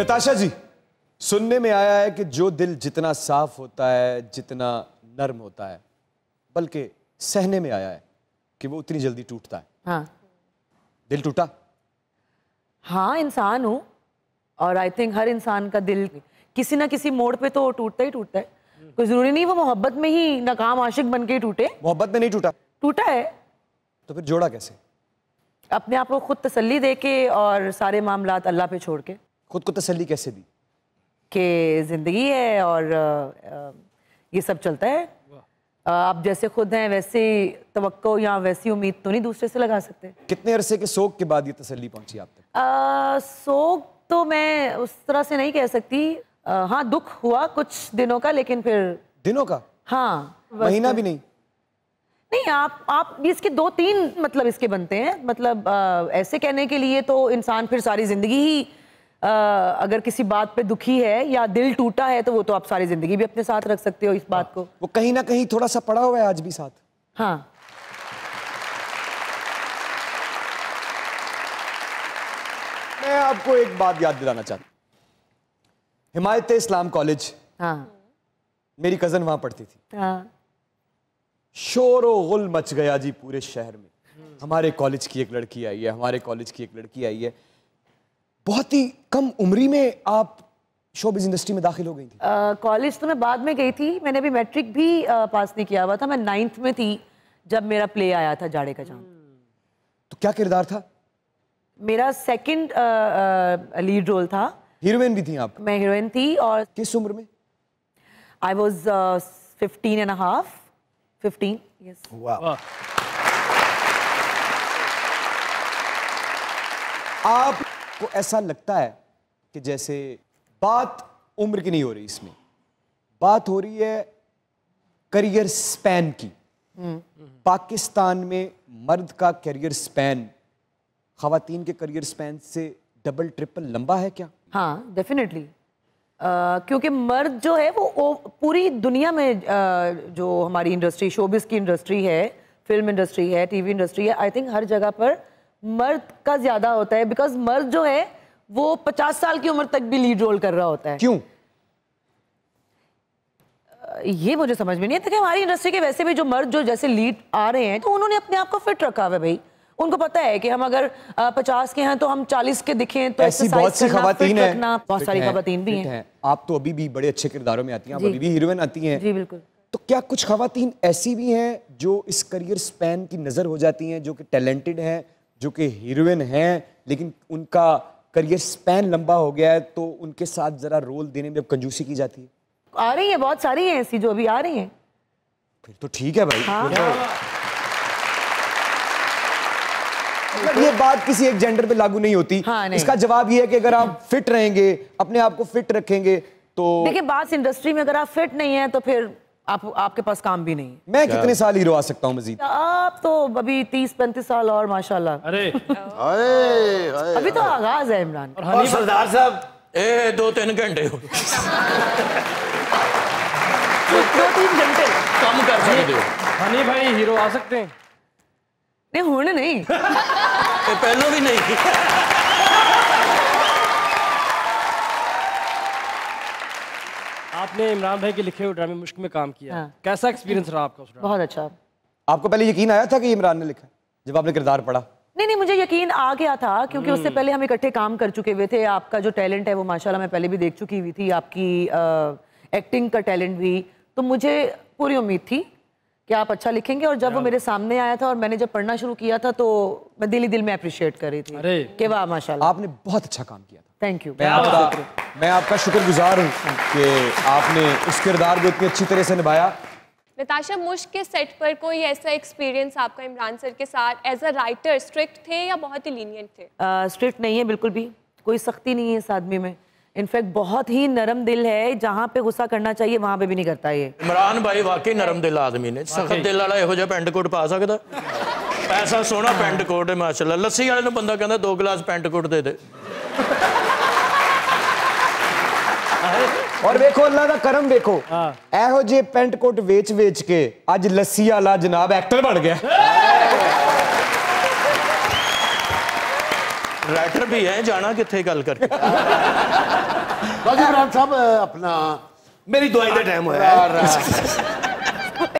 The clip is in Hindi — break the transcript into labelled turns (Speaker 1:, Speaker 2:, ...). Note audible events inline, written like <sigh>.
Speaker 1: नताशा जी सुनने में आया है कि जो दिल जितना साफ होता है जितना नर्म होता है बल्कि सहने में आया है कि वो उतनी जल्दी टूटता है हाँ दिल टूटा
Speaker 2: हाँ इंसान हूँ और आई थिंक हर इंसान का दिल किसी ना किसी मोड़ पे तो टूटता ही टूटता है कोई जरूरी नहीं वो मोहब्बत में ही नाकाम आशिक बन के टूटे मोहब्बत में नहीं टूटा टूटा है तो फिर जोड़ा कैसे अपने आप को खुद तसल्ली दे के और सारे मामला अल्लाह पे छोड़ के खुद को तसल्ली कैसे दी कि ज़िंदगी है और ये सब चलता है आप जैसे खुद हैं वैसे तो या वैसी उम्मीद तो नहीं दूसरे से लगा सकते
Speaker 1: कितने अरसे के सोग के बाद ये तसल्ली पहुंची आप
Speaker 2: तक सोग तो मैं उस तरह से नहीं कह सकती आ, हाँ दुख हुआ कुछ दिनों का लेकिन फिर दिनों का हाँ महीना भी नहीं नहीं आप आप इसके दो तीन मतलब इसके बनते हैं मतलब आ, ऐसे कहने के लिए तो इंसान फिर सारी जिंदगी ही अगर किसी बात पे दुखी है या दिल टूटा है तो वो तो आप सारी जिंदगी भी अपने साथ रख सकते हो इस बात हाँ। को वो कहीं
Speaker 1: ना कहीं थोड़ा सा पड़ा हुआ है आज भी
Speaker 2: साथ हाँ
Speaker 1: मैं आपको एक बात याद दिलाना चाहता हिमायत इस्लाम कॉलेज हाँ मेरी कजन वहां पढ़ती थी हाँ शोर गुल मच गया जी पूरे शहर में हमारे कॉलेज की एक लड़की आई है हमारे कॉलेज की एक लड़की आई है बहुत ही कम उम्री में आप शोबिज इंडस्ट्री में दाखिल हो गई थी
Speaker 2: कॉलेज तो मैं बाद में गई थी मैंने अभी मैट्रिक भी आ, पास नहीं किया हुआ था मैं नाइन्थ में थी जब मेरा प्ले आया था जाड़े का जाम तो क्या किरदार था मेरा सेकंड लीड रोल था हीरोइन भी थी आप मैं हीरोइन थी और किस उम्र में I was fifteen and half fifteen yes आप आपको ऐसा लगता है
Speaker 1: कि जैसे बात उम्र की नहीं हो रही इसमें बात हो रही है करियर स्पैन की हम्म। पाकिस्तान में मर्द का करियर स्पैन खातन के करियर स्पैन से डबल ट्रिपल लंबा है क्या
Speaker 2: हाँ डेफिनेटली क्योंकि मर्द जो है वो ओ, पूरी दुनिया में आ, जो हमारी इंडस्ट्री शोबिस की इंडस्ट्री है फिल्म इंडस्ट्री है टीवी इंडस्ट्री है आई थिंक हर जगह पर मर्द का ज्यादा होता है बिकॉज मर्द जो है वो पचास साल की उम्र तक भी लीड रोल कर रहा होता है क्यों ये मुझे समझ में नहीं आता कि हमारी इंडस्ट्री के वैसे भी जो मर्द जो जैसे लीड आ रहे हैं तो उन्होंने अपने आप को फिट रखा हुआ भाई उनको पता है कि हम अगर पचास के हैं तो हम चालीस के दिखे तो ऐसी बहुत सी खातन है बहुत सारी खातन भी हैं
Speaker 1: आप तो अभी भी बड़े अच्छे किरदारों में आती हैं आप अभी भी हीरोइन आती हैं जी बिल्कुल तो क्या कुछ खातन ऐसी भी हैं जो इस करियर स्पैन की नज़र हो जाती हैं जो कि टैलेंटेड हैं जो कि हीरोइन हैं लेकिन उनका करियर स्पैन लंबा हो गया है तो उनके साथ ज़रा रोल देने में अब कंजूसी की जाती है
Speaker 2: आ रही है बहुत सारी हैं ऐसी जो अभी आ रही हैं
Speaker 1: फिर तो ठीक है भाई हाँ। तो मतलब ये बात किसी एक जेंडर पे लागू नहीं होती हाँ, नहीं। इसका जवाब ये है कि अगर आप फिट रहेंगे अपने आप को फिट रखेंगे तो देखिए
Speaker 2: बात इंडस्ट्री में अगर आप फिट नहीं है तो फिर आप आपके पास काम भी नहीं मैं कितने
Speaker 1: साल हीरो आ सकता हूँ मजीद
Speaker 2: आप तो अभी तीस पैंतीस साल और माशाल्लाह अरे <laughs> अरे अभी तो आगाज है इमरान सरदार साहब ए दो तीन घंटे हो दो तीन घंटे कम कर सकते हो हनी भाई हीरो आ सकते हैं नहीं होने नहीं <laughs> पहले भी नहीं आपने इमरान भाई के लिखे हुए ड्रामे मुश्क में काम किया हाँ। कैसा एक्सपीरियंस रहा आपका उस
Speaker 1: बहुत अच्छा आपको पहले यकीन आया था कि इमरान ने लिखा जब आपने किरदार पढ़ा
Speaker 2: नहीं नहीं मुझे यकीन आ गया था क्योंकि उससे हम्म। पहले हम इकट्ठे काम कर चुके हुए थे आपका जो टैलेंट है वो माशाल्लाह मैं पहले भी देख चुकी हुई थी आपकी एक्टिंग का टैलेंट भी तो मुझे पूरी उम्मीद थी कि आप अच्छा लिखेंगे और जब वो मेरे सामने आया था और मैंने जब पढ़ना शुरू किया था तो मैं दिल ही दिल में अप्रिशिएट कर रही थी कि वाह माशाल्लाह आपने बहुत अच्छा काम किया था थैंक यू मैं आपका
Speaker 1: मैं आपका शुक्रगुजार हूँ कि आपने उस किरदार को इतनी अच्छी तरह से निभाया नताशा मुश्क के सेट पर कोई ऐसा एक्सपीरियंस आपका इमरान सर के साथ एज अ राइटर स्ट्रिक्ट थे या बहुत ही लीनियंट थे
Speaker 2: स्ट्रिक्ट uh, नहीं है बिल्कुल भी कोई सख्ती नहीं है इस आदमी में इनफैक्ट बहुत ही नरम दिल है जहाँ पे गुस्सा करना चाहिए वहाँ पे भी नहीं करता ये इमरान भाई वाकई नरम दिल आदमी ने ਸਖਤ ਦਿਲ ਵਾਲਾ ਇਹੋ ਜਿਹਾ ਪੈਂਟ ਕੋਟ ਪਾ ਸਕਦਾ ਪੈਸਾ ਸੋਹਣਾ ਪੈਂਟ ਕੋਟ ਹੈ ਮਾਸ਼ਾਅੱਲਾ ਲੱਸੀ ਵਾਲੇ ਨੂੰ ਬੰਦਾ ਕਹਿੰਦਾ ਦੋ ਗਲਾਸ ਪੈਂਟ ਕੋਟ ਦੇ ਦੇ
Speaker 1: ਔਰ ਵੇਖੋ ਅੱਲਾ ਦਾ ਕਰਮ ਵੇਖੋ ਇਹੋ ਜਿਹੇ ਪੈਂਟ ਕੋਟ ਵੇਚ ਵੇਚ ਕੇ ਅੱਜ ਲੱਸੀ ਵਾਲਾ ਜਨਾਬ ਐਕਟਰ ਬਣ
Speaker 2: ਗਿਆ
Speaker 1: राइटर भी है जाना कितने गल करके बाकी साहब अपना मेरी दुआई का टाइम होया